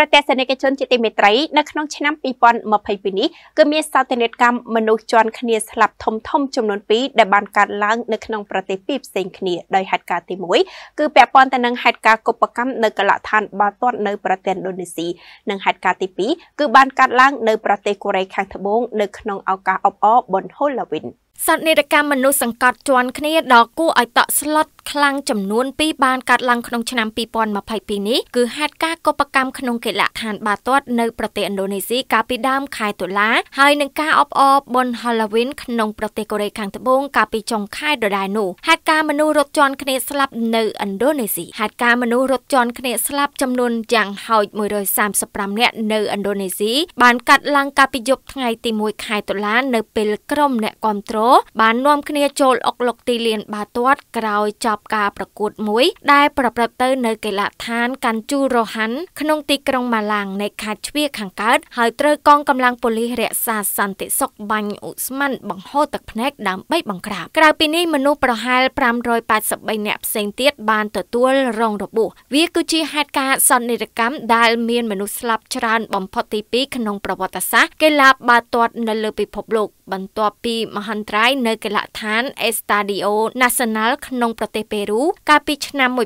រទេសនិកជនជាទីមេត្រីនៅក្នុងឆ្នាំ2022នេះគឺមានសោតនេតកម្មមនុស្សជន់គ្នាស្លាប់ធំធំចំនួន2ដែលបានកើតឡើងនៅក្នុងប្រទេសពីរផ្សេងគ្នាដោយហេតុការណ៍ទី1គឺពាក់ព័ន្ធទៅនឹងហេតុការណ៍កុបកម្មនៅកលដ្ឋានបាល់ទាត់នៅប្រទេសឥណ្ឌូនេស៊ីនិងហេតុការណ៍ទី2គឺបានកើតឡើងនៅប្រទេសកូរ៉េខាងត្បូងនៅក្នុងឱកាសអបអរបុណ្យហូឡាវីនសន្និរកម្មមនុស្សសង្កត់ជន់គ្នាដល់គួរឲ្យតក់ស្លុតថ្លាំងចំនួន2បានកើតឡើងក្នុងឆ្នាំ2022នេះគឺហេតុការណ៍កុបកម្មក្នុងកិលដ្ឋានបាទាត់នៅប្រទេសឥណ្ឌូនេស៊ីកាលពីដើមខែតុលាហើយនឹងការអបអរបុណ្យ Halloween ក្នុងប្រទេសកូរ៉េខាងត្បូងកាលពីចុងខែដដែលនោះហេតុការណ៍មនុស្សរត់ជាន់គ្នាស្លាប់នៅឥណ្ឌូនេស៊ីហេតុការណ៍មនុស្សរត់ជាន់គ្នាស្លាប់ចំនួនយ៉ាងហោច135នាក់នៅឥណ្ឌូនេស៊ីបានកាត់ឡើងកាលពីយប់ថ្ងៃទី1ខែតុលានៅពេលក្រុមអ្នកគាំទ្របាននាំគ្នាចូលអុកលុកទីលានបាទាត់ក្រោយចប់ប់ការប្រកួតមួយដែលប្រព្រឹត្តទៅនៅកីឡដ្ឋានកាន់ជូរ៉ូហាន់ក្នុងទីក្រុងម៉ាឡាងនៃខេត្តជ្វាខាងកើតហើយត្រូវកងកម្លាំងប៉ូលីសរក្សាសន្តិសុខបាញ់អ៊ូស្មានបង្ហូរទឹកភ្នែកដើម្បីបង្ក្រាបក្រៅពីនេះមនុស្សប្រហែល583នាក់ផ្សេងទៀតបានទទួលរងរបួសវាគឺជាហេតុការណ៍សន្និរកម្មដែលមានមនុស្សស្លាប់ច្រើនបំផុតទី2ក្នុងប្រវត្តិសាស្ត្រកីឡាបាល់ទាត់នៅលើពិភពលោកបន្ទាប់ពីមហន្តរាយនៅកីឡដ្ឋាន Estadio Nacional ក្នុង ប្រទេសប៉េរូកាលពីឆ្នាំ1964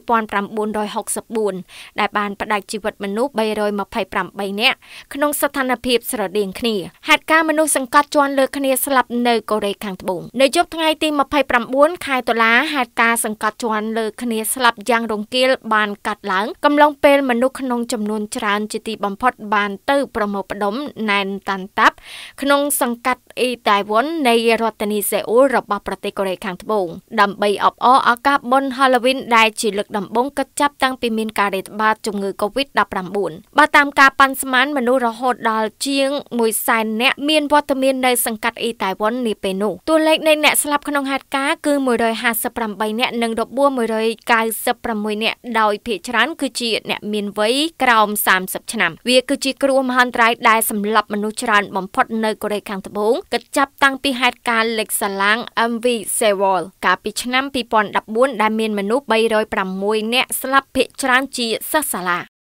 ដែលបានផ្តាច់ជីវិតមនុស្ស328នាក់ក្នុងស្ថានភាពស្រដៀងគ្នាហេតុការណ៍មនុស្សសង្កត់ជាន់លើគ្នាស្លាប់នៅកូរ៉េខាងត្បូងនៅយប់ថ្ងៃទី29ខែតុលាហេតុការណ៍សង្កត់ជាន់លើគ្នាស្លាប់យ៉ាងរង្គាលបាន កាត់ឡើងកំឡុងពេលមនុស្សក្នុងចំនួនច្រើន ជាទីបំផុតបានទៅប្រមូលផ្ដុំណែនតាន់តាប់ក្នុងសង្កាត់អ៊ីតាដៃវ៉ុននៃរដ្ឋធានីសេអ៊ូលរបស់ប្រទេសកូរ៉េខាងត្បូងដើម្បីអបអរឱកាសបុណ្យ Halloween ដែលជាលើកដំបូងកិច្ចចាប់តាំងពីមានការរាតត្បាតជំងឺ Covid-19 បើតាមការប៉ាន់ស្មានមនុស្សរហូតដល់ជាង1សែននាក់មានវត្តមាននៅសង្កាត់អ៊ីតៃវ៉ុននាពេលនោះតួលេខនៃអ្នកស្លាប់ក្នុងហេតុការណ៍គឺ158នាក់និងរបួស196នាក់ដោយភាគច្រើនគឺជាអ្នកមានវ័យក្រោម30ឆ្នាំវាគឺជាគ្រោះមហន្តរាយដែលសម្លាប់មនុស្សច្រើនបំផុតនៅកូរ៉េខាងត្បូងកិច្ចចាប់តាំងពីហេតុការណ៍លិចសាឡាង MV Sewol កាលពីឆ្នាំ2014ដែលមានមនុស្ស306នាក់ស្លាប់ភ័យច្រើនជាសិស្សសាលា